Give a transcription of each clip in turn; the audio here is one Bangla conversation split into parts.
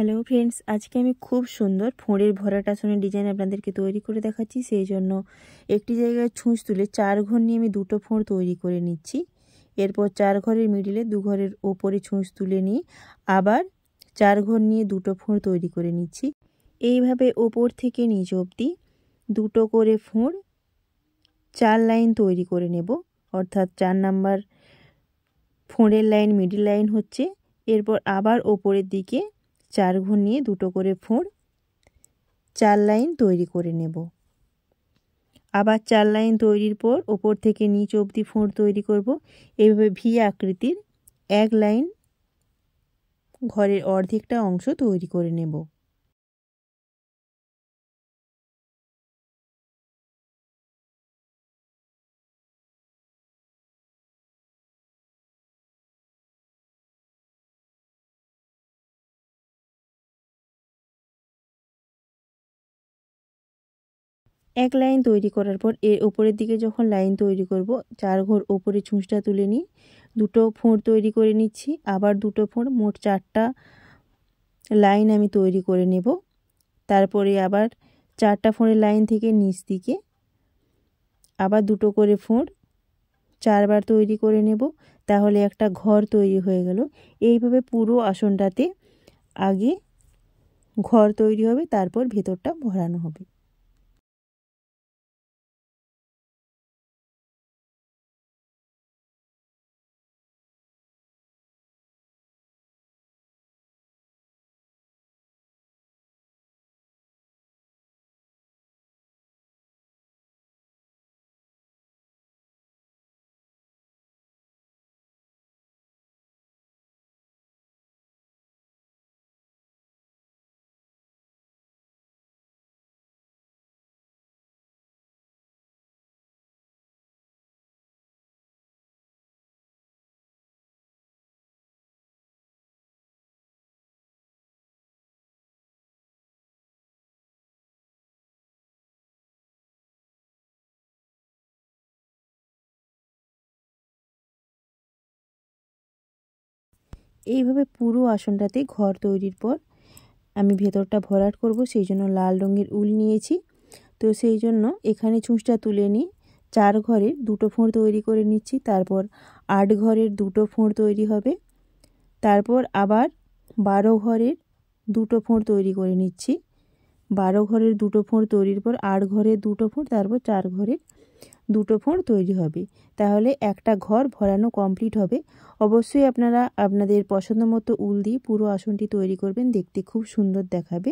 হ্যালো ফ্রেন্ডস আজকে আমি খুব সুন্দর ফোঁড়ের ভরাট আসনের ডিজাইন আপনাদেরকে তৈরি করে দেখাচ্ছি সেই জন্য একটি জায়গায় ছুঁচ তুলে চার ঘর নিয়ে আমি দুটো ফোঁড় তৈরি করে নিচ্ছি এরপর চার ঘরের মিডিলে দু ঘরের ওপরে ছুঁচ তুলে নিয়ে আবার চার ঘর নিয়ে দুটো ফোঁড় তৈরি করে নিচ্ছি এইভাবে ওপর থেকে নিচ অবধি দুটো করে ফোঁড় চার লাইন তৈরি করে নেব অর্থাৎ চার নাম্বার ফোঁড়ের লাইন মিডিল লাইন হচ্ছে এরপর আবার ওপরের দিকে চার ঘর নিয়ে দুটো করে ফোঁড় চার লাইন তৈরি করে নেব আবার চার লাইন তৈরির পর ওপর থেকে নিচ অবধি ফোঁড় তৈরি করব এইভাবে ভি আকৃতির এক লাইন ঘরের অর্ধেকটা অংশ তৈরি করে নেব এক লাইন তৈরি করার পর এর উপরের দিকে যখন লাইন তৈরি করব চার ঘর ওপরে ছুঁচটা তুলে নিই দুটো ফোঁড় তৈরি করে নিচ্ছি আবার দুটো ফোঁড় মোট চারটা লাইন আমি তৈরি করে নেব তারপরে আবার চারটা ফোঁড়ের লাইন থেকে নিচ দিকে আবার দুটো করে ফোঁড় চারবার তৈরি করে নেব তাহলে একটা ঘর তৈরি হয়ে গেল এইভাবে পুরো আসনটাতে আগে ঘর তৈরি হবে তারপর ভেতরটা ভরানো হবে এইভাবে পুরো আসনটাতে ঘর তৈরির পর আমি ভেতরটা ভরাট করব সেই জন্য লাল রঙের উল নিয়েছি তো সেই জন্য এখানে ছুঁচটা তুলে নিই চার ঘরের দুটো ফোঁড় তৈরি করে নিচ্ছি তারপর আট ঘরের দুটো ফোঁড় তৈরি হবে তারপর আবার বারো ঘরের দুটো ফোঁড় তৈরি করে নিচ্ছি বারো ঘরের দুটো ফোঁড় তৈরির পর আট ঘরের দুটো ফোঁড় তারপর চার ঘরের দুটো ফোঁড় তৈরি হবে তাহলে একটা ঘর ভরানো কমপ্লিট হবে অবশ্যই আপনারা আপনাদের পছন্দ মতো উল দিয়ে পুরো আসনটি তৈরি করবেন দেখতে খুব সুন্দর দেখাবে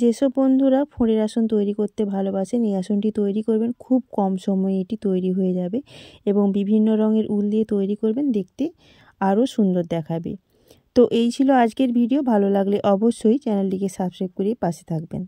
যেসব বন্ধুরা ফোঁড়ের আসন তৈরি করতে ভালোবাসেন এই আসনটি তৈরি করবেন খুব কম সময়ে এটি তৈরি হয়ে যাবে এবং বিভিন্ন রঙের উল দিয়ে তৈরি করবেন দেখতে আরও সুন্দর দেখাবে তো এই ছিল আজকের ভিডিও ভালো লাগলে অবশ্যই চ্যানেলটিকে সাবস্ক্রাইব করে পাশে থাকবেন